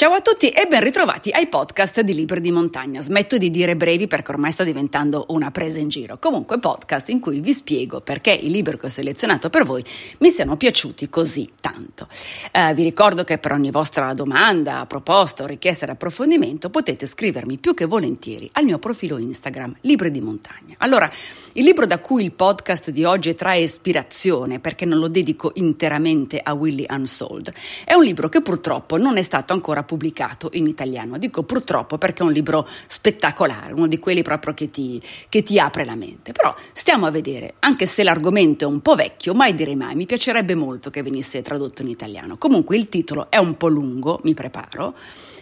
Ciao a tutti e ben ritrovati ai podcast di Libri di Montagna. Smetto di dire brevi perché ormai sta diventando una presa in giro. Comunque podcast in cui vi spiego perché i libri che ho selezionato per voi mi siano piaciuti così tanto. Eh, vi ricordo che per ogni vostra domanda, proposta o richiesta di approfondimento potete scrivermi più che volentieri al mio profilo Instagram Libri di Montagna. Allora, il libro da cui il podcast di oggi trae ispirazione, perché non lo dedico interamente a Willy Unsold, è un libro che purtroppo non è stato ancora pubblicato in italiano. Dico purtroppo perché è un libro spettacolare, uno di quelli proprio che ti, che ti apre la mente. Però stiamo a vedere, anche se l'argomento è un po' vecchio, mai direi mai, mi piacerebbe molto che venisse tradotto in italiano. Comunque il titolo è un po' lungo, mi preparo,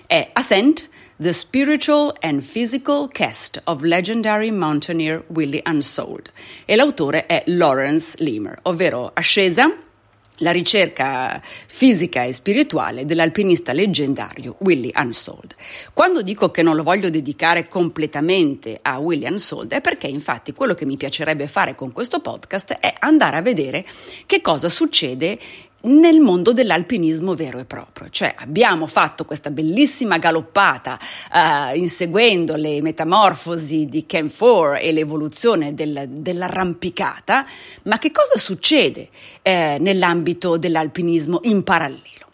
è Ascent, The Spiritual and Physical Cast of Legendary Mountaineer Willie Unsold e l'autore è Lawrence Lemmer, ovvero Ascesa, la ricerca fisica e spirituale dell'alpinista leggendario Willie Unsold. Quando dico che non lo voglio dedicare completamente a Willie Unsold è perché infatti quello che mi piacerebbe fare con questo podcast è andare a vedere che cosa succede nel mondo dell'alpinismo vero e proprio, cioè abbiamo fatto questa bellissima galoppata eh, inseguendo le metamorfosi di Ken 4 e l'evoluzione del, dell'arrampicata, ma che cosa succede eh, nell'ambito dell'alpinismo in parallelo?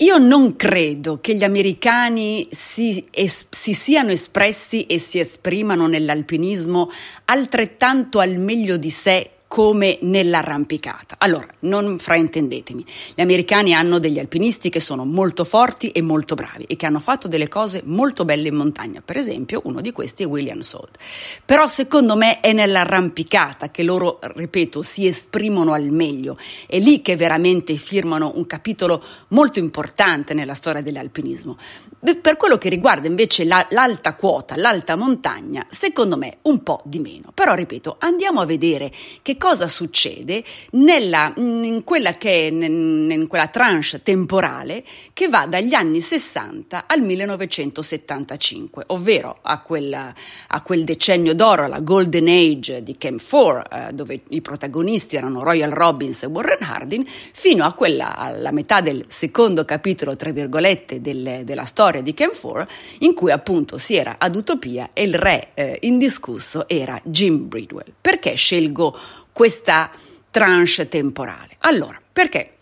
Io non credo che gli americani si, es, si, siano espressi e si esprimano nell'alpinismo altrettanto al meglio di sé come nell'arrampicata. Allora, non fraintendetemi, gli americani hanno degli alpinisti che sono molto forti e molto bravi e che hanno fatto delle cose molto belle in montagna, per esempio uno di questi è William Sold. Però secondo me è nell'arrampicata che loro, ripeto, si esprimono al meglio, è lì che veramente firmano un capitolo molto importante nella storia dell'alpinismo. Per quello che riguarda invece la, l'alta quota, l'alta montagna, secondo me un po' di meno. Però ripeto, andiamo a vedere che cosa succede nella, in, quella che, in quella tranche temporale che va dagli anni 60 al 1975, ovvero a, quella, a quel decennio d'oro, alla Golden Age di Camp 4, eh, dove i protagonisti erano Royal Robbins e Warren Hardin, fino a quella, alla metà del secondo capitolo, tra virgolette, del, della storia di Camp 4, in cui appunto si era ad Utopia e il re eh, indiscusso era Jim Bridwell. Perché scelgo questa tranche temporale. Allora, perché?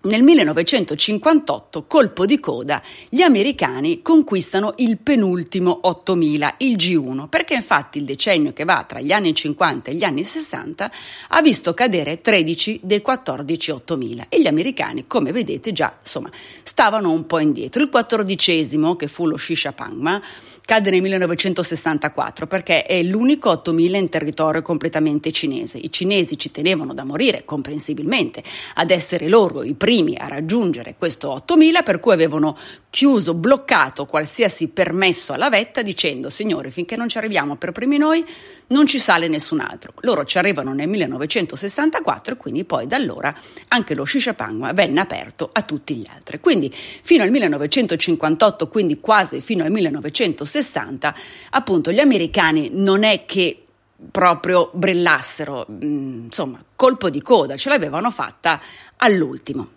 Nel 1958, colpo di coda, gli americani conquistano il penultimo 8000, il G1, perché infatti il decennio che va tra gli anni 50 e gli anni 60 ha visto cadere 13 dei 14 8000 e gli americani, come vedete già, insomma, stavano un po' indietro. Il quattordicesimo, che fu lo Shisha Pangma, Cadde nel 1964 perché è l'unico 8000 in territorio completamente cinese. I cinesi ci tenevano da morire, comprensibilmente, ad essere loro i primi a raggiungere questo 8000, per cui avevano chiuso, bloccato qualsiasi permesso alla vetta dicendo signori finché non ci arriviamo per primi noi non ci sale nessun altro. Loro ci arrivano nel 1964 e quindi poi da allora anche lo Shishapangma venne aperto a tutti gli altri. Quindi fino al 1958, quindi quasi fino al 1960, 60, appunto gli americani non è che proprio brillassero, mm, insomma, colpo di coda, ce l'avevano fatta all'ultimo.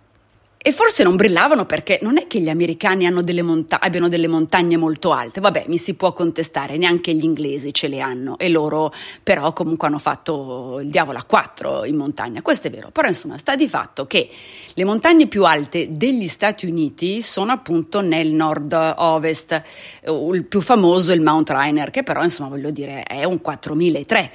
E forse non brillavano perché non è che gli americani delle monta- abbiano delle montagne molto alte, vabbè, mi si può contestare, neanche gli inglesi ce le hanno e loro però comunque hanno fatto il diavolo a quattro in montagna, questo è vero, però insomma sta di fatto che le montagne più alte degli Stati Uniti sono appunto nel nord-ovest, il più famoso è il Mount Rainier, che però insomma voglio dire è un 4003.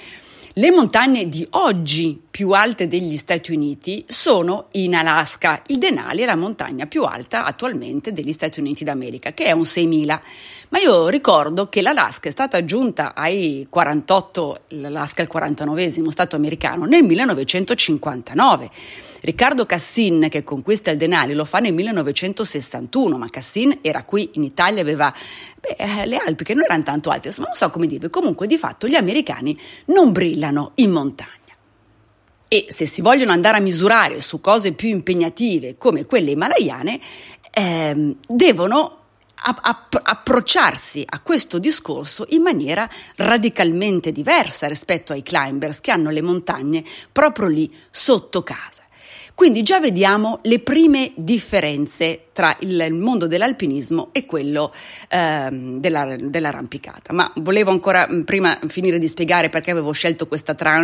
Le montagne di oggi più alte degli Stati Uniti sono in Alaska. Il Denali è la montagna più alta attualmente degli Stati Uniti d'America, che è un 6.000. Ma io ricordo che l'Alaska è stata aggiunta ai 48, l'Alaska è il 49 Stato americano, nel 1959. Riccardo Cassin, che conquista il Denali, lo fa nel 1961, ma Cassin era qui in Italia, aveva beh, eh, le Alpi che non erano tanto alte, ma non so come dirvi, comunque di fatto gli americani non brillano in montagna. E se si vogliono andare a misurare su cose più impegnative come quelle himalayane, ehm, devono app- approcciarsi a questo discorso in maniera radicalmente diversa rispetto ai climbers che hanno le montagne proprio lì sotto casa. Quindi già vediamo le prime differenze tra il mondo dell'alpinismo e quello ehm, della, dell'arrampicata. Ma volevo ancora prima finire di spiegare perché avevo scelto questa tranche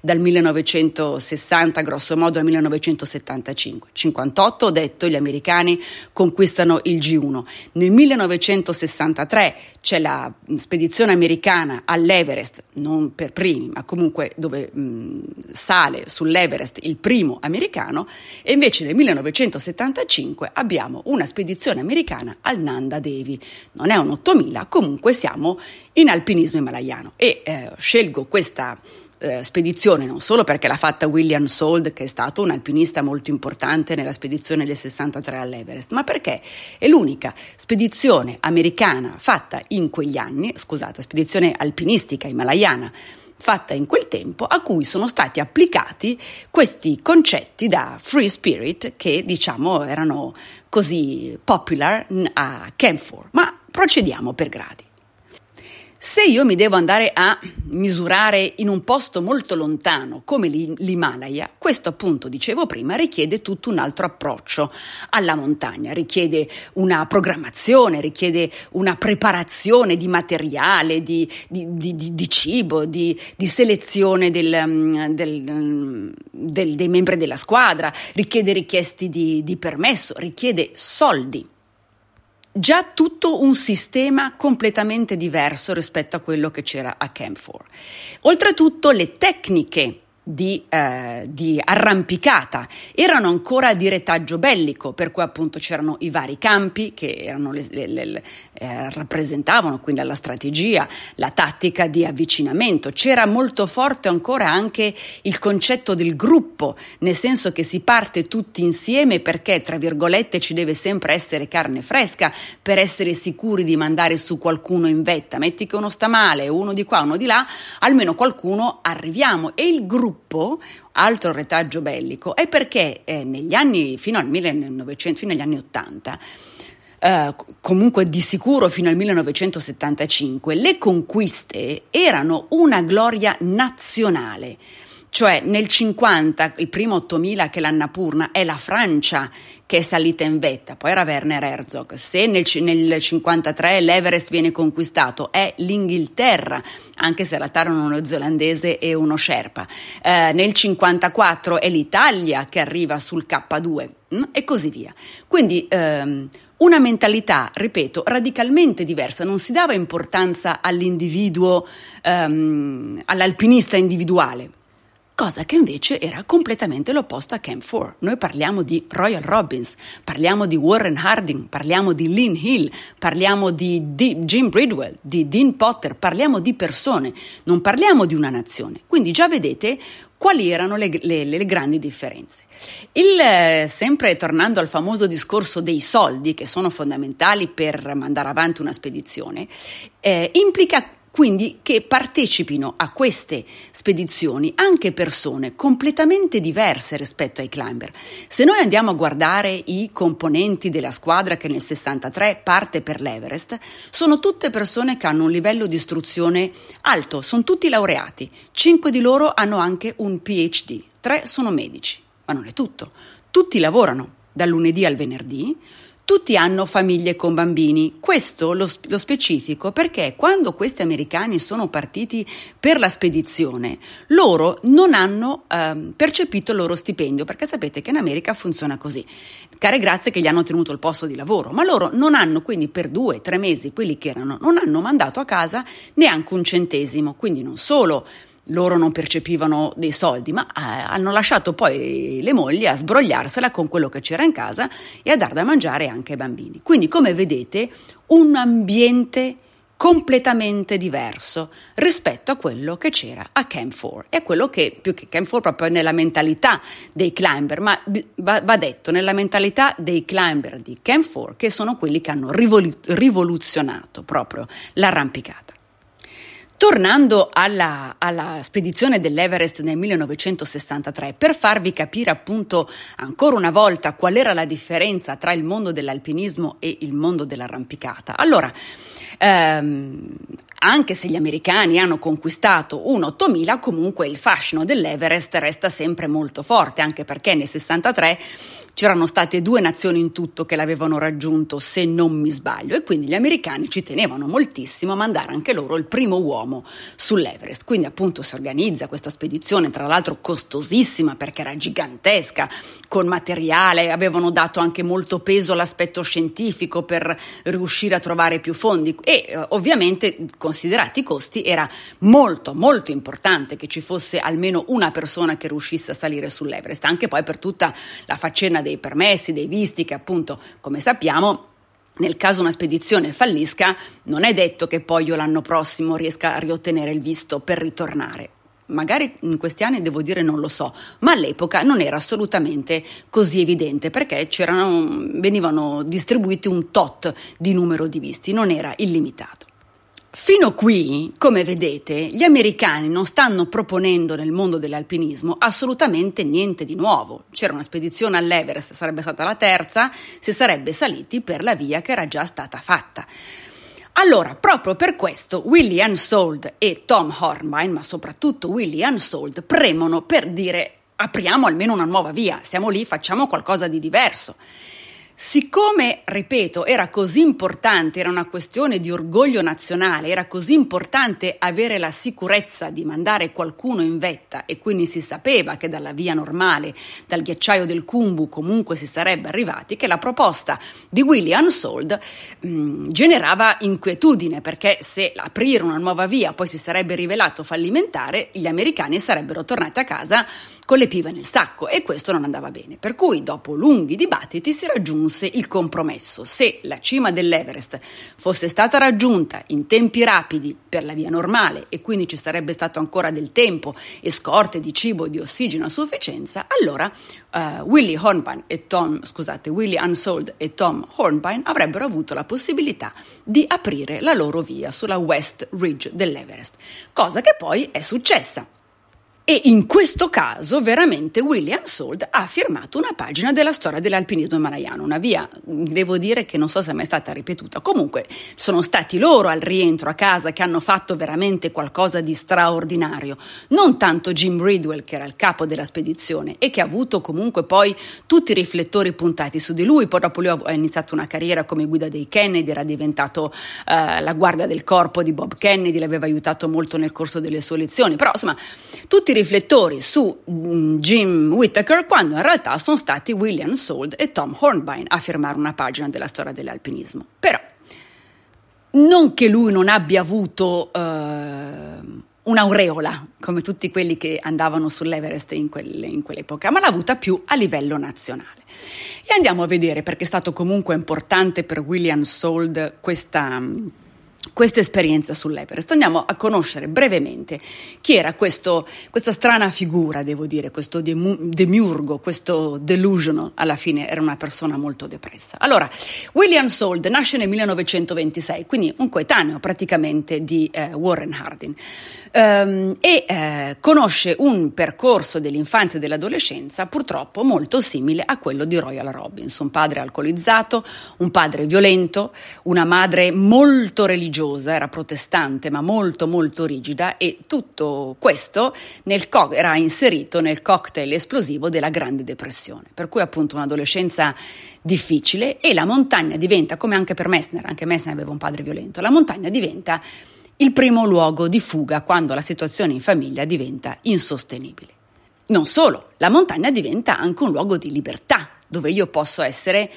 dal 1960 grosso modo al 1975. 58 ho detto gli americani conquistano il G1. Nel 1963 c'è la spedizione americana all'Everest, non per primi, ma comunque dove mh, sale sull'Everest il primo americano e invece nel 1975 abbiamo abbiamo una spedizione americana al Nanda Devi. Non è un 8000, comunque siamo in alpinismo himalayano e eh, scelgo questa eh, spedizione, non solo perché l'ha fatta William Sold, che è stato un alpinista molto importante nella spedizione del 63 all'Everest, ma perché è l'unica spedizione americana fatta in quegli anni, scusate, spedizione alpinistica himalayana fatta in quel tempo a cui sono stati applicati questi concetti da free spirit che diciamo erano così popular a Camphor. Ma procediamo per gradi. Se io mi devo andare a misurare in un posto molto lontano come l'Himalaya, questo appunto dicevo prima richiede tutto un altro approccio alla montagna, richiede una programmazione, richiede una preparazione di materiale, di, di, di, di cibo, di, selezione del, mm, del, del, dei membri della squadra, richiede richieste di permesso, richiede soldi già tutto un sistema completamente diverso rispetto a quello che c'era a Camp 4. Oltretutto le tecniche di, eh, di, arrampicata, erano ancora di retaggio bellico, per cui appunto c'erano i vari campi che erano le, le, le, eh, rappresentavano quindi la strategia, la tattica di avvicinamento, c'era molto forte ancora anche il concetto del gruppo, nel senso che si parte tutti insieme perché tra virgolette ci deve sempre essere carne fresca per essere sicuri di mandare su qualcuno in vetta, metti che uno sta male, uno di qua, uno di là, almeno qualcuno arriviamo e il gruppo gruppo, altro retaggio bellico, è perché eh, negli anni, fino al 1900, fino agli anni 80, Uh, eh, comunque di sicuro fino al 1975, le conquiste erano una gloria nazionale. Cioè nel 50, il primo 8000 che è l'Annapurna, è la Francia che è salita in vetta, poi era Werner Herzog. Se nel, nel 53 l'Everest viene conquistato, è l'Inghilterra, anche se allattarono uno zelandese e uno Sherpa. Eh, nel 54 è l'Italia che arriva sul K2 mh? Mm, e così via. Quindi... Ehm, una mentalità, ripeto, radicalmente diversa, non si dava importanza all'individuo, ehm, all'alpinista individuale, cosa che invece era completamente l'opposto a Camp 4. Noi parliamo di Royal Robbins, parliamo di Warren Harding, parliamo di Lynn Hill, parliamo di, di Jim Bridwell, di Dean Potter, parliamo di persone, non parliamo di una nazione. Quindi già vedete quali erano le, le, le grandi differenze. Il, sempre tornando al famoso discorso dei soldi, che sono fondamentali per mandare avanti una spedizione, eh, implica quindi che partecipino a queste spedizioni anche persone completamente diverse rispetto ai climber. Se noi andiamo a guardare i componenti della squadra che nel 63 parte per l'Everest, sono tutte persone che hanno un livello di istruzione alto, sono tutti laureati, 5 di loro hanno anche un PhD, 3 sono medici, ma non è tutto, tutti lavorano dal lunedì al venerdì, tutti hanno famiglie con bambini, questo lo, lo, specifico perché quando questi americani sono partiti per la spedizione, loro non hanno eh, percepito il loro stipendio, perché sapete che in America funziona così. Care grazie che gli hanno tenuto il posto di lavoro, ma loro non hanno quindi per due, tre mesi quelli che erano, non hanno mandato a casa neanche un centesimo, quindi non solo loro non percepivano dei soldi, ma eh, hanno lasciato poi le mogli a sbrogliarsela con quello che c'era in casa e a dar da mangiare anche ai bambini. Quindi, come vedete, un ambiente completamente diverso rispetto a quello che c'era a Camp 4 e a quello che più che Camp 4 proprio nella mentalità dei climber, ma va detto nella mentalità dei climber di Camp 4 che sono quelli che hanno rivoluzionato proprio l'arrampicata. Tornando alla, alla, spedizione dell'Everest nel 1963, per farvi capire appunto ancora una volta qual era la differenza tra il mondo dell'alpinismo e il mondo dell'arrampicata, allora ehm, anche se gli americani hanno conquistato un 8000, comunque il fascino dell'Everest resta sempre molto forte, anche perché nel 63 C'erano state due nazioni in tutto che l'avevano raggiunto, se non mi sbaglio, e quindi gli americani ci tenevano moltissimo a mandare anche loro il primo uomo sull'Everest. Quindi appunto si organizza questa spedizione, tra l'altro costosissima perché era gigantesca, con materiale, avevano dato anche molto peso all'aspetto scientifico per riuscire a trovare più fondi e eh, ovviamente considerati i costi era molto molto importante che ci fosse almeno una persona che riuscisse a salire sull'Everest, anche poi per tutta la faccenda dei permessi, dei visti che appunto, come sappiamo, nel caso una spedizione fallisca, non è detto che poi io l'anno prossimo riesca a riottenere il visto per ritornare. Magari in questi anni devo dire non lo so, ma all'epoca non era assolutamente così evidente perché venivano distribuiti un tot di numero di visti, non era illimitato. Fino qui, come vedete, gli americani non stanno proponendo nel mondo dell'alpinismo assolutamente niente di nuovo. C'era una spedizione all'Everest, sarebbe stata la terza, si sarebbe saliti per la via che era già stata fatta. Allora, proprio per questo Willie Unsold e Tom Hornbein, ma soprattutto Willie Unsold, premono per dire apriamo almeno una nuova via, siamo lì, facciamo qualcosa di diverso. Siccome, ripeto, era così importante, era una questione di orgoglio nazionale, era così importante avere la sicurezza di mandare qualcuno in vetta e quindi si sapeva che dalla via normale, dal ghiacciaio del Kumbu comunque si sarebbe arrivati, che la proposta di William Sold mm, generava inquietudine perché se aprire una nuova via poi si sarebbe rivelato fallimentare, gli americani sarebbero tornati a casa con le pive nel sacco e questo non andava bene. Per cui dopo lunghi dibattiti si raggiunge raggiunse il compromesso. Se la cima dell'Everest fosse stata raggiunta in tempi rapidi per la via normale e quindi ci sarebbe stato ancora del tempo e scorte di cibo e di ossigeno a sufficienza, allora uh, eh, Willy, Hornbein e Tom, scusate, Willy Unsold e Tom Hornbein avrebbero avuto la possibilità di aprire la loro via sulla West Ridge dell'Everest, cosa che poi è successa. E in questo caso veramente William Sold ha firmato una pagina della storia dell'alpinismo himalayano, una via, devo dire che non so se è mai stata ripetuta, comunque sono stati loro al rientro a casa che hanno fatto veramente qualcosa di straordinario, non tanto Jim Ridwell che era il capo della spedizione e che ha avuto comunque poi tutti i riflettori puntati su di lui, poi dopo lui ha iniziato una carriera come guida dei Kennedy, era diventato eh, la guardia del corpo di Bob Kennedy, l'aveva aiutato molto nel corso delle sue lezioni, però insomma tutti riflettori su mm, Jim Whittaker quando in realtà sono stati William Sold e Tom Hornbein a firmare una pagina della storia dell'alpinismo. Però non che lui non abbia avuto eh, un'aureola come tutti quelli che andavano sull'Everest in, quelle, in quell'epoca, ma l'ha avuta più a livello nazionale. E andiamo a vedere perché è stato comunque importante per William Sold questa mm, questa esperienza sull'Everest. Andiamo a conoscere brevemente chi era questo, questa strana figura, devo dire, questo demiurgo, questo delusional, alla fine era una persona molto depressa. Allora, William Sold nasce nel 1926, quindi un coetaneo praticamente di eh, Warren Harding ehm, e eh, conosce un percorso dell'infanzia e dell'adolescenza purtroppo molto simile a quello di Royal Robbins, un padre alcolizzato, un padre violento, una madre molto religiosa, era protestante ma molto molto rigida e tutto questo co- era inserito nel cocktail esplosivo della Grande Depressione, per cui appunto un'adolescenza difficile e la montagna diventa, come anche per Messner, anche Messner aveva un padre violento, la montagna diventa il primo luogo di fuga quando la situazione in famiglia diventa insostenibile. Non solo, la montagna diventa anche un luogo di libertà, dove io posso essere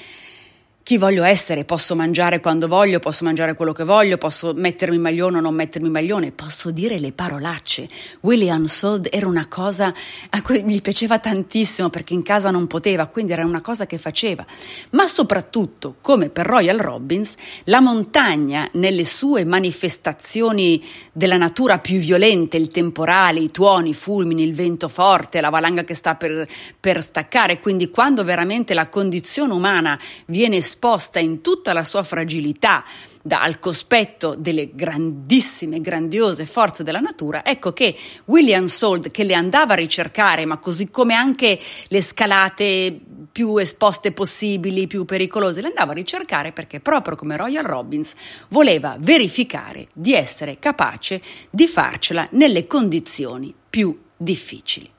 chi voglio essere, posso mangiare quando voglio, posso mangiare quello che voglio, posso mettermi maglione o non mettermi maglione, posso dire le parolacce. William Sold era una cosa a cui gli piaceva tantissimo perché in casa non poteva, quindi era una cosa che faceva. Ma soprattutto, come per Royal Robbins, la montagna nelle sue manifestazioni della natura più violente, il temporale, i tuoni, i fulmini, il vento forte, la valanga che sta per, per staccare, quindi quando veramente la condizione umana viene spiegata esposta in tutta la sua fragilità dal cospetto delle grandissime, grandiose forze della natura, ecco che William Sold, che le andava a ricercare, ma così come anche le scalate più esposte possibili, più pericolose, le andava a ricercare perché proprio come Royal Robbins voleva verificare di essere capace di farcela nelle condizioni più difficili.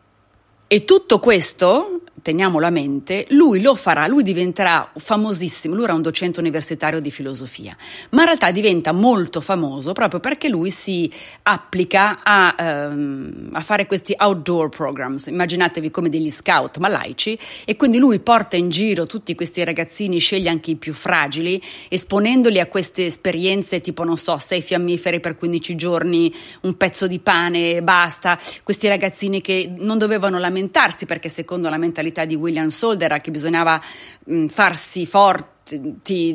E tutto questo teniamolo a mente, lui lo farà, lui diventerà famosissimo, lui era un docente universitario di filosofia, ma in realtà diventa molto famoso proprio perché lui si applica a, ehm, a fare questi outdoor programs, immaginatevi come degli scout ma laici, e quindi lui porta in giro tutti questi ragazzini, sceglie anche i più fragili, esponendoli a queste esperienze tipo, non so, sei fiammiferi per 15 giorni, un pezzo di pane, basta, questi ragazzini che non dovevano lamentarsi perché secondo la mentalità scelta di William Soldera che bisognava mh, farsi forte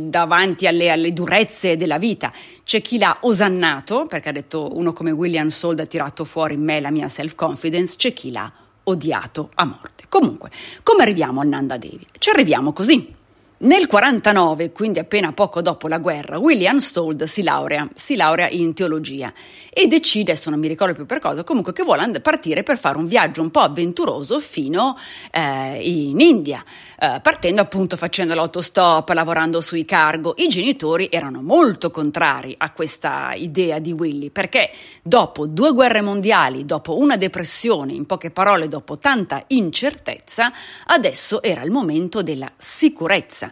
davanti alle, alle, durezze della vita. C'è chi l'ha osannato, perché ha detto uno come William Sold ha tirato fuori in me la mia self-confidence, c'è chi l'ha odiato a morte. Comunque, come arriviamo a Nanda Devi? Ci arriviamo così. Nel 49, quindi appena poco dopo la guerra, William Stold si laurea, si laurea in teologia e decide, adesso non mi ricordo più per cosa, comunque che vuole partire per fare un viaggio un po' avventuroso fino eh, in India, eh, partendo appunto facendo l'autostop, lavorando sui cargo. I genitori erano molto contrari a questa idea di Willy perché dopo due guerre mondiali, dopo una depressione, in poche parole, dopo tanta incertezza, adesso era il momento della sicurezza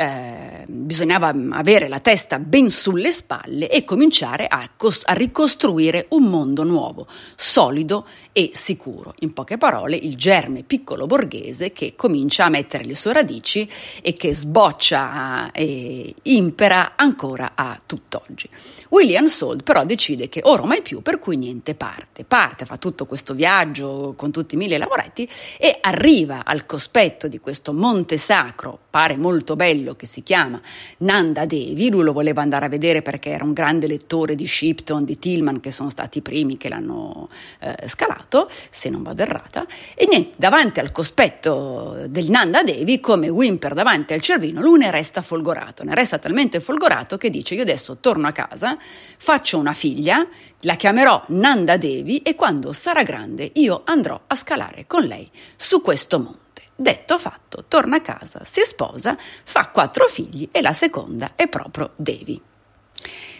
Ehm, bisognava mm, avere la testa ben sulle spalle e cominciare a, cost- a ricostruire un mondo nuovo, solido e sicuro. In poche parole, il germe piccolo borghese che comincia a mettere le sue radici e che sboccia eh, e impera ancora a tutt'oggi. William Sold però decide che ora mai più, per cui niente parte. Parte, fa tutto questo viaggio con tutti i mille lavoretti e arriva al cospetto di questo monte sacro, pare molto bello quello che si chiama Nanda Devi, lui lo voleva andare a vedere perché era un grande lettore di Shipton, di Tillman, che sono stati i primi che l'hanno eh, scalato, se non vado errata, e niente, davanti al cospetto del Nanda Devi, come Wimper davanti al Cervino, lui ne resta folgorato, ne resta talmente folgorato che dice io adesso torno a casa, faccio una figlia, la chiamerò Nanda Devi e quando sarà grande io andrò a scalare con lei su questo mondo. Detto fatto, torna a casa, si sposa, fa quattro figli e la seconda è proprio Devi.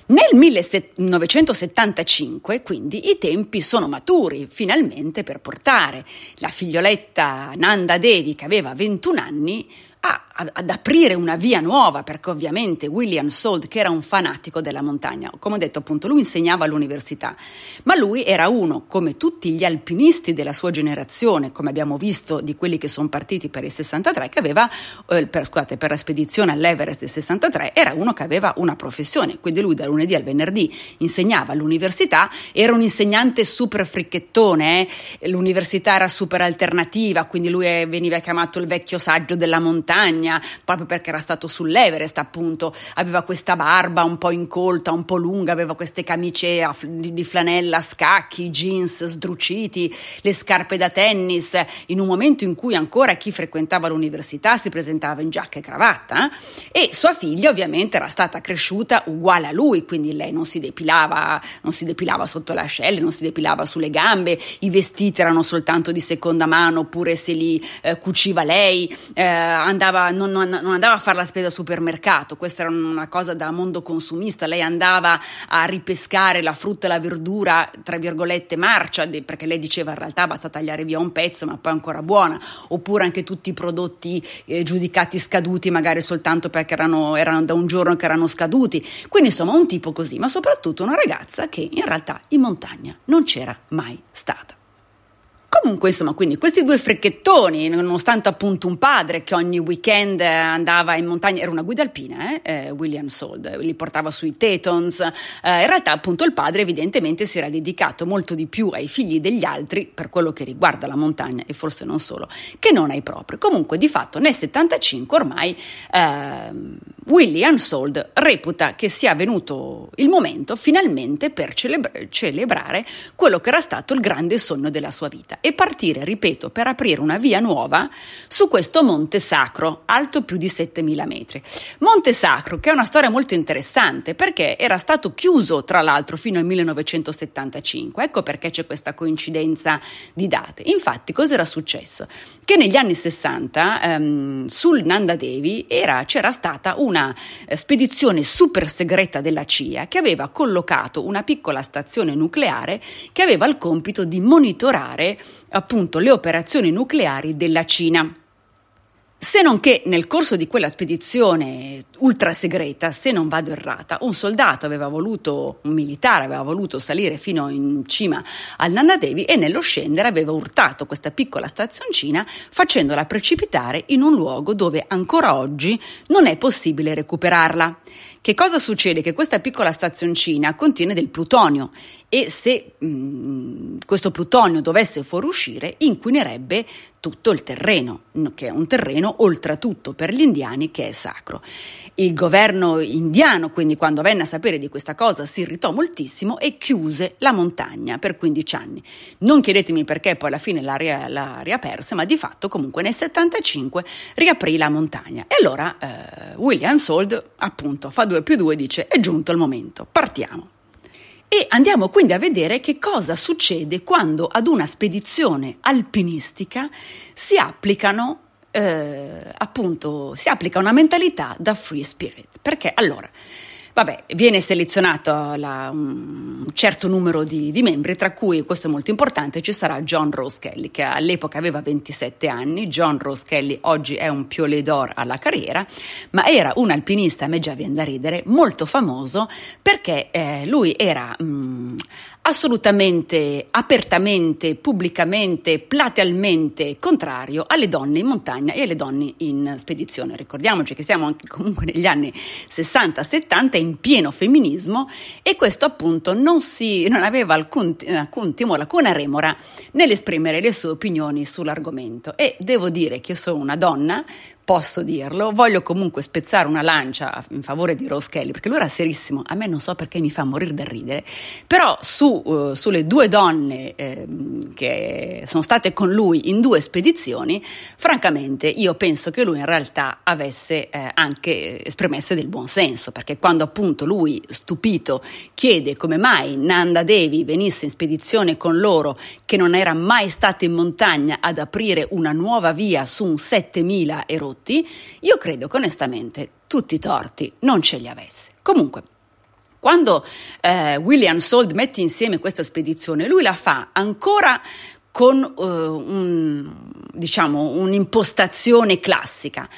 Nel 1975, quindi, i tempi sono maturi finalmente per portare la figlioletta Nanda Devi, che aveva 21 anni, a, ad aprire una via nuova, perché ovviamente William Sold, che era un fanatico della montagna, come ho detto appunto, lui insegnava all'università, ma lui era uno, come tutti gli alpinisti della sua generazione, come abbiamo visto di quelli che sono partiti per il 63, che aveva, eh, per, scusate, per la spedizione all'Everest del 63, era uno che aveva una professione, quindi lui da lunedì al venerdì insegnava all'università, era un insegnante super fricchettone, eh? l'università era super alternativa, quindi lui eh, veniva chiamato il vecchio saggio della montagna, montagna, proprio perché era stato sull'Everest, appunto. Aveva questa barba un po' incolta, un po' lunga, aveva queste camicie di flanella a scacchi, jeans sdruciti, le scarpe da tennis, in un momento in cui ancora chi frequentava l'università si presentava in giacca e cravatta. Eh? E sua figlia, ovviamente, era stata cresciuta uguale a lui, quindi lei non si depilava, non si depilava sotto le ascelle, non si depilava sulle gambe, i vestiti erano soltanto di seconda mano oppure se li eh, cuciva lei, eh, andava, non, non, non andava a fare la spesa al supermercato, questa era una cosa da mondo consumista, lei andava a ripescare la frutta e la verdura, tra virgolette, marcia, perché lei diceva in realtà basta tagliare via un pezzo ma poi è ancora buona, oppure anche tutti i prodotti eh, giudicati scaduti magari soltanto perché erano, erano da un giorno che erano scaduti, quindi insomma un tipo così, ma soprattutto una ragazza che in realtà in montagna non c'era mai stata. Comunque, insomma, quindi questi due frecchettoni, nonostante appunto un padre che ogni weekend andava in montagna, era una guida alpina, eh? eh William Sold, eh, li portava sui Tetons, eh, in realtà appunto il padre evidentemente si era dedicato molto di più ai figli degli altri per quello che riguarda la montagna e forse non solo, che non ai propri. Comunque, di fatto, nel 75 ormai ehm, William Sold reputa che sia venuto il momento finalmente per celebra- celebrare quello che era stato il grande sogno della sua vita e partire, ripeto, per aprire una via nuova su questo Monte Sacro, alto più di 7000 metri. Monte Sacro, che è una storia molto interessante perché era stato chiuso, tra l'altro, fino al 1975. Ecco perché c'è questa coincidenza di date. Infatti, cos'era successo? Che negli anni 60 ehm, sul Nanda Devi era, c'era stata una eh, spedizione super segreta della CIA che aveva collocato una piccola stazione nucleare che aveva il compito di monitorare appunto le operazioni nucleari della Cina. Se non che nel corso di quella spedizione ultra segreta, se non vado errata, un soldato aveva voluto, un militare aveva voluto salire fino in cima al Nandadevi e nello scendere aveva urtato questa piccola stazioncina facendola precipitare in un luogo dove ancora oggi non è possibile recuperarla. Che cosa succede? Che questa piccola stazioncina contiene del plutonio e se mh, mm, questo plutonio dovesse fuoriuscire inquinerebbe tutto il terreno, che è un terreno oltretutto per gli indiani che è sacro. Il governo indiano, quindi quando venne a sapere di questa cosa, si irritò moltissimo e chiuse la montagna per 15 anni. Non chiedetemi perché poi alla fine la, ria, la riaperse, ma di fatto comunque nel 75 riaprì la montagna. E allora eh, William Sold appunto fa 2 più 2 e dice è giunto il momento, partiamo. E andiamo quindi a vedere che cosa succede quando ad una spedizione alpinistica si applicano eh, appunto si applica una mentalità da free spirit. Perché allora Vabbè, viene selezionato la, un certo numero di, di, membri, tra cui, questo è molto importante, ci sarà John Rose Kelly, che all'epoca aveva 27 anni. John Rose Kelly oggi è un piolet d'or alla carriera, ma era un alpinista, a me già viene da ridere, molto famoso perché eh, lui era mh, mm, assolutamente, apertamente, pubblicamente, platealmente contrario alle donne in montagna e alle donne in spedizione. Ricordiamoci che siamo anche comunque negli anni 60-70 in pieno femminismo e questo appunto non, si, non aveva alcun, alcun timore, alcuna remora nell'esprimere le sue opinioni sull'argomento. E devo dire che io sono una donna, posso dirlo, voglio comunque spezzare una lancia in favore di Rose Kelly, perché lui era serissimo, a me non so perché mi fa morire da ridere, però su, uh, sulle due donne eh, che sono state con lui in due spedizioni, francamente io penso che lui in realtà avesse eh, anche espremesse del buon senso, perché quando appunto lui, stupito, chiede come mai Nanda Devi venisse in spedizione con loro, che non era mai stata in montagna ad aprire una nuova via su un 7000 erotti, tutti, io credo che onestamente tutti i torti non ce li avesse. Comunque, quando eh, William Sold mette insieme questa spedizione, lui la fa ancora con eh, un, diciamo, un'impostazione classica,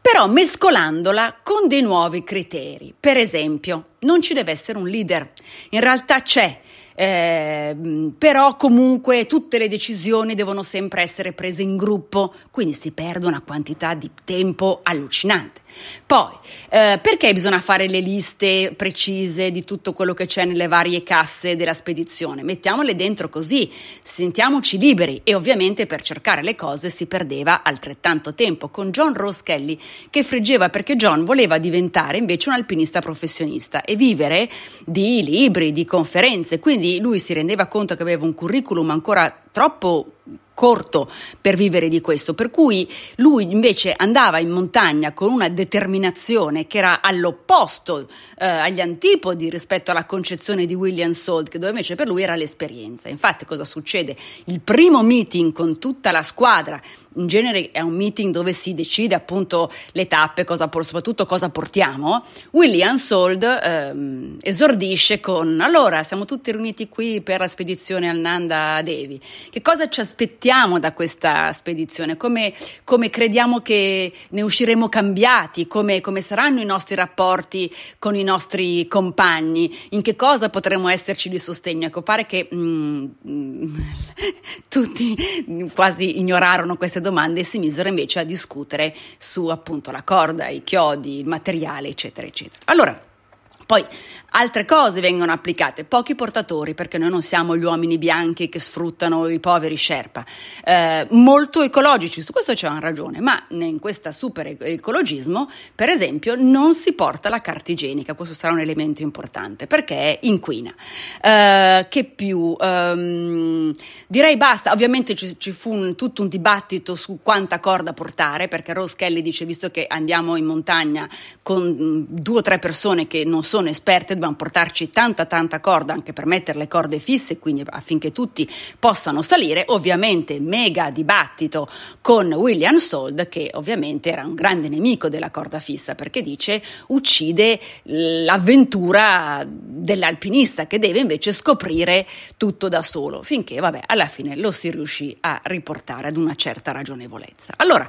però mescolandola con dei nuovi criteri. Per esempio, non ci deve essere un leader. In realtà c'è eh, però comunque tutte le decisioni devono sempre essere prese in gruppo, quindi si perde una quantità di tempo allucinante. Poi, eh, perché bisogna fare le liste precise di tutto quello che c'è nelle varie casse della spedizione? Mettiamole dentro così, sentiamoci liberi e ovviamente per cercare le cose si perdeva altrettanto tempo con John Rose Kelly che friggeva perché John voleva diventare invece un alpinista professionista e vivere di libri, di conferenze, quindi lui si rendeva conto che aveva un curriculum ancora troppo corto per vivere di questo, per cui lui invece andava in montagna con una determinazione che era all'opposto, eh, agli antipodi rispetto alla concezione di William Salt, che dove invece per lui era l'esperienza. Infatti cosa succede? Il primo meeting con tutta la squadra in genere è un meeting dove si decide appunto le tappe, cosa, soprattutto cosa portiamo, William Sold ehm, esordisce con allora siamo tutti riuniti qui per la spedizione al Nanda Devi, che cosa ci aspettiamo da questa spedizione, come, come crediamo che ne usciremo cambiati, come, come saranno i nostri rapporti con i nostri compagni, in che cosa potremo esserci di sostegno, ecco pare che mm, mm, tutti quasi ignorarono queste domande domande e si misero invece a discutere su appunto la corda, i chiodi, il materiale, eccetera, eccetera. Allora, poi altre cose vengono applicate, pochi portatori perché noi non siamo gli uomini bianchi che sfruttano i poveri Sherpa, eh, molto ecologici, su questo c'è una ragione, ma in questo super ecologismo per esempio non si porta la carta igienica, questo sarà un elemento importante perché inquina. Eh, che più? Ehm, direi basta, ovviamente ci, ci fu un, tutto un dibattito su quanta corda portare perché Rose Kelly dice visto che andiamo in montagna con mm, due o tre persone che non sono esperte, dobbiamo portarci tanta tanta corda anche per mettere le corde fisse, quindi affinché tutti possano salire. Ovviamente mega dibattito con William Sold che ovviamente era un grande nemico della corda fissa perché dice uccide l'avventura dell'alpinista che deve invece scoprire tutto da solo, finché vabbè alla fine lo si riuscì a riportare ad una certa ragionevolezza. Allora,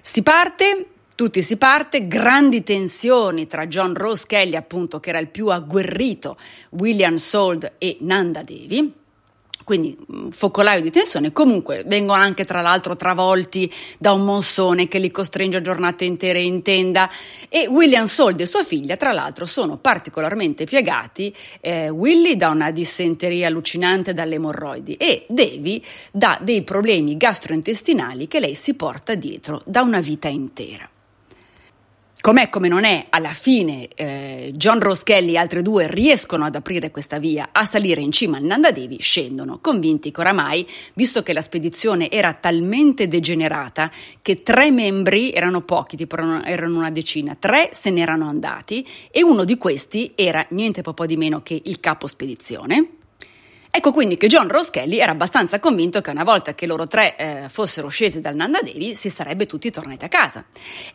si parte tutti si parte, grandi tensioni tra John Rose Kelly, appunto, che era il più agguerrito, William Sold e Nanda Devi. Quindi un mm, focolaio di tensione, comunque vengono anche tra l'altro travolti da un monsone che li costringe a giornate intere in tenda e William Sold e sua figlia tra l'altro sono particolarmente piegati, eh, Willy da una dissenteria allucinante dalle emorroidi e Davy da dei problemi gastrointestinali che lei si porta dietro da una vita intera. Com'è come non è, alla fine eh, John Roschelli e altri due riescono ad aprire questa via, a salire in cima al Nandadevi, scendono, convinti che oramai, visto che la spedizione era talmente degenerata che tre membri erano pochi, tipo erano una decina, tre se n'erano andati e uno di questi era niente po' di meno che il capo spedizione. Ecco quindi che John Roschelli era abbastanza convinto che una volta che loro tre eh, fossero scesi dal Nanda Devi si sarebbe tutti tornati a casa.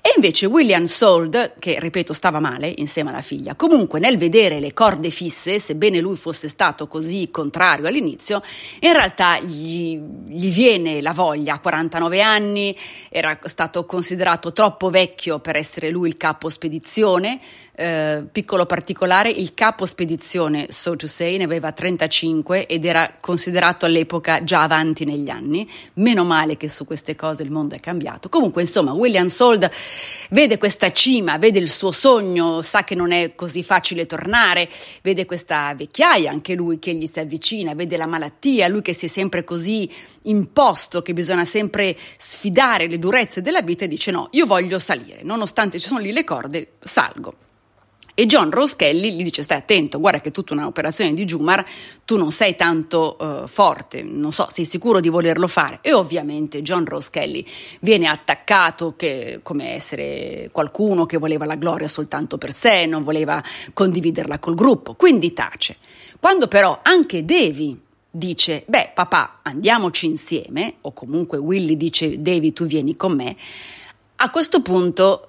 E invece William Sold, che ripeto stava male insieme alla figlia, comunque nel vedere le corde fisse, sebbene lui fosse stato così contrario all'inizio, in realtà gli, gli viene la voglia, a 49 anni, era stato considerato troppo vecchio per essere lui il capo spedizione, eh, piccolo particolare, il capo spedizione, so to say, ne aveva 35 ed era considerato all'epoca già avanti negli anni. Meno male che su queste cose il mondo è cambiato. Comunque, insomma, William Sold vede questa cima, vede il suo sogno, sa che non è così facile tornare, vede questa vecchiaia, anche lui che gli si avvicina, vede la malattia, lui che si è sempre così imposto, che bisogna sempre sfidare le durezze della vita e dice no, io voglio salire, nonostante ci sono lì le corde, salgo. E John Roschelli gli dice: Stai attento, guarda che tutta un'operazione di Jumar, tu non sei tanto uh, forte, non so, sei sicuro di volerlo fare. E ovviamente John Roschelli viene attaccato che, come essere qualcuno che voleva la gloria soltanto per sé, non voleva condividerla col gruppo, quindi tace. Quando però anche Devi dice: Beh, papà, andiamoci insieme, o comunque Willy dice: Devi, tu vieni con me. A questo punto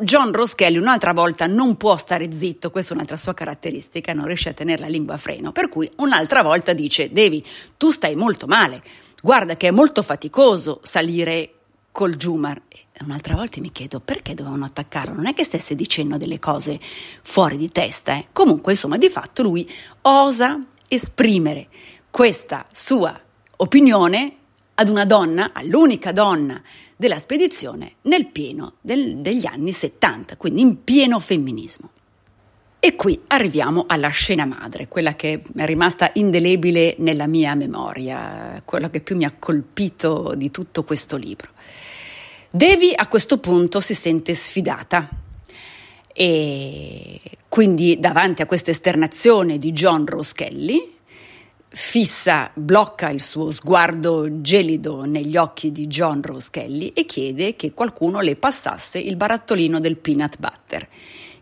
John Roschelli un'altra volta non può stare zitto, questa è un'altra sua caratteristica, non riesce a tenere la lingua a freno, per cui un'altra volta dice Devi, tu stai molto male, guarda che è molto faticoso salire col Jumar. un'altra volta mi chiedo perché dovevano attaccarlo, non è che stesse dicendo delle cose fuori di testa, eh? comunque insomma di fatto lui osa esprimere questa sua opinione ad una donna, all'unica donna della spedizione, nel pieno del, degli anni 70, quindi in pieno femminismo. E qui arriviamo alla scena madre, quella che è rimasta indelebile nella mia memoria, quella che più mi ha colpito di tutto questo libro. Devi a questo punto si sente sfidata e quindi davanti a questa esternazione di John Roschelli, Fissa, blocca il suo sguardo gelido negli occhi di John Roschelli e chiede che qualcuno le passasse il barattolino del peanut butter.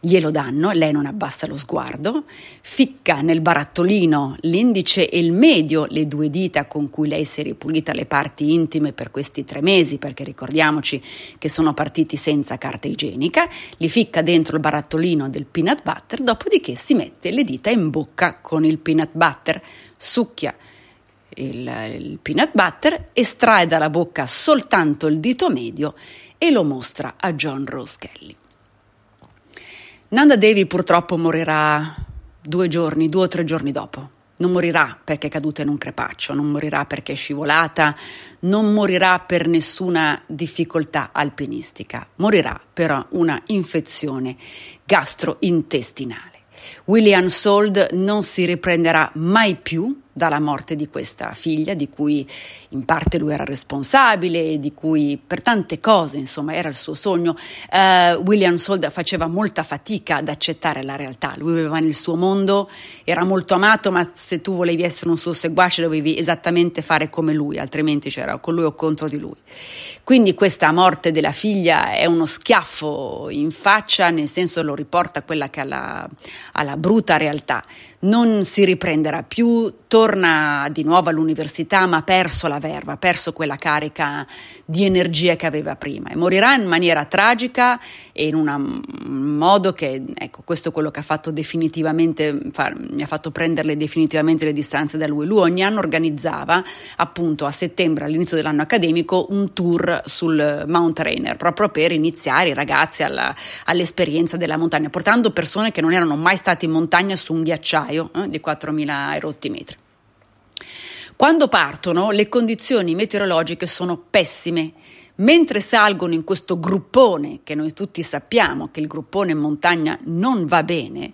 Glielo danno, lei non abbassa lo sguardo, ficca nel barattolino l'indice e il medio, le due dita con cui lei si è ripulita le parti intime per questi tre mesi, perché ricordiamoci che sono partiti senza carta igienica, li ficca dentro il barattolino del peanut butter, dopodiché si mette le dita in bocca con il peanut butter succhia il, il peanut butter, estrae dalla bocca soltanto il dito medio e lo mostra a John Rose Kelly. Nanda Devi purtroppo morirà due giorni, due o tre giorni dopo. Non morirà perché è caduta in un crepaccio, non morirà perché è scivolata, non morirà per nessuna difficoltà alpinistica, morirà per una infezione gastrointestinale. William Sold non si riprenderà mai più dalla morte di questa figlia di cui in parte lui era responsabile, di cui per tante cose insomma era il suo sogno. Uh, William Sold faceva molta fatica ad accettare la realtà, lui viveva nel suo mondo, era molto amato, ma se tu volevi essere un suo seguace dovevi esattamente fare come lui, altrimenti c'era con lui o contro di lui. Quindi questa morte della figlia è uno schiaffo in faccia, nel senso lo riporta quella che alla, la bruta realtà. Non si riprenderà più, torna torna di nuovo all'università ma ha perso la verba, ha perso quella carica di energia che aveva prima e morirà in maniera tragica e in un modo che, ecco, questo è quello che ha fatto definitivamente, fa, mi ha fatto prendere definitivamente le distanze da lui. Lui ogni anno organizzava appunto a settembre, all'inizio dell'anno accademico, un tour sul Mount Rainer proprio per iniziare i ragazzi alla, all'esperienza della montagna, portando persone che non erano mai state in montagna su un ghiacciaio eh, di 4.000 e rotti metri. Quando partono le condizioni meteorologiche sono pessime. Mentre salgono in questo gruppone, che noi tutti sappiamo che il gruppone montagna non va bene,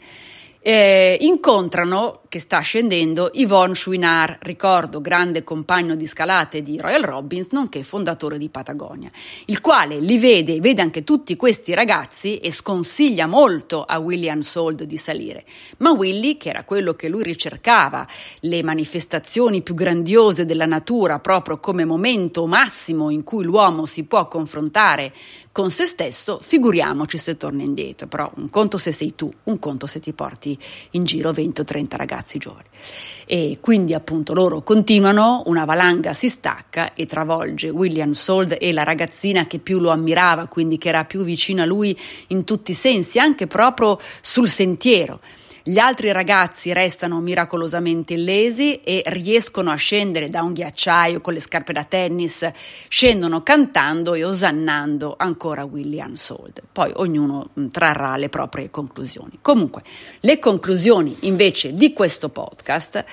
eh, incontrano che sta scendendo Yvonne Chouinard, ricordo grande compagno di scalate di Royal Robbins, nonché fondatore di Patagonia, il quale li vede, vede anche tutti questi ragazzi e sconsiglia molto a William Sold di salire. Ma Willy, che era quello che lui ricercava, le manifestazioni più grandiose della natura proprio come momento massimo in cui l'uomo si può confrontare con se stesso, figuriamoci se torna indietro, però un conto se sei tu, un conto se ti porti in giro 20 o 30 ragazzi ragazzi giovani. E quindi appunto loro continuano, una valanga si stacca e travolge William Sold e la ragazzina che più lo ammirava, quindi che era più vicina a lui in tutti i sensi, anche proprio sul sentiero. Gli altri ragazzi restano miracolosamente illesi e riescono a scendere da un ghiacciaio con le scarpe da tennis, scendono cantando e osannando ancora Willie Unsold. Poi ognuno mm, trarrà le proprie conclusioni. Comunque, le conclusioni invece di questo podcast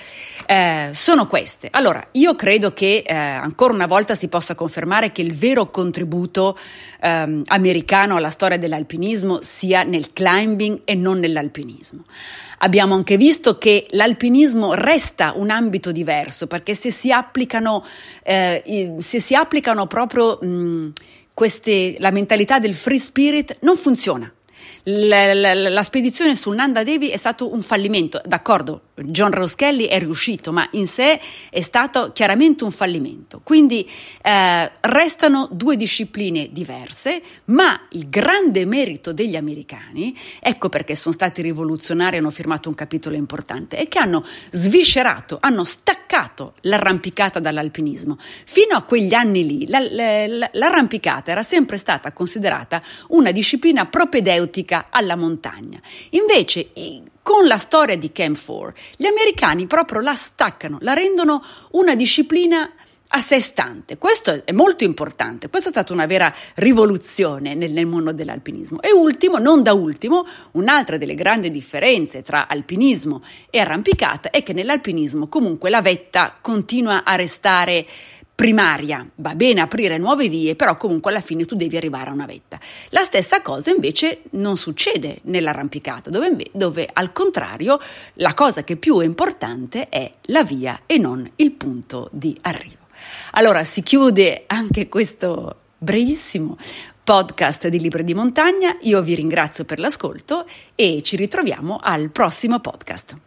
eh, sono queste. Allora, io credo che eh, ancora una volta si possa confermare che il vero contributo eh, americano alla storia dell'alpinismo sia nel climbing e non nell'alpinismo. Abbiamo anche visto che l'alpinismo resta un ambito diverso perché se si applicano, eh, se si applicano proprio mh, queste, la mentalità del free spirit non funziona la, la, la spedizione su Nanda Devi è stato un fallimento, d'accordo, John Roschelli è riuscito, ma in sé è stato chiaramente un fallimento. Quindi eh, restano due discipline diverse, ma il grande merito degli americani, ecco perché sono stati rivoluzionari, hanno firmato un capitolo importante, è che hanno sviscerato, hanno staccato staccato l'arrampicata dall'alpinismo. Fino a quegli anni lì l'arrampicata era sempre stata considerata una disciplina propedeutica alla montagna. Invece con la storia di Camp 4 gli americani proprio la staccano, la rendono una disciplina a sé stante. Questo è molto importante, questa è stata una vera rivoluzione nel, nel mondo dell'alpinismo. E ultimo, non da ultimo, un'altra delle grandi differenze tra alpinismo e arrampicata è che nell'alpinismo comunque la vetta continua a restare primaria, va bene aprire nuove vie, però comunque alla fine tu devi arrivare a una vetta. La stessa cosa invece non succede nell'arrampicata, dove, dove, al contrario la cosa che più è importante è la via e non il punto di arrivo. Allora si chiude anche questo brevissimo podcast di Libri di Montagna. Io vi ringrazio per l'ascolto e ci ritroviamo al prossimo podcast.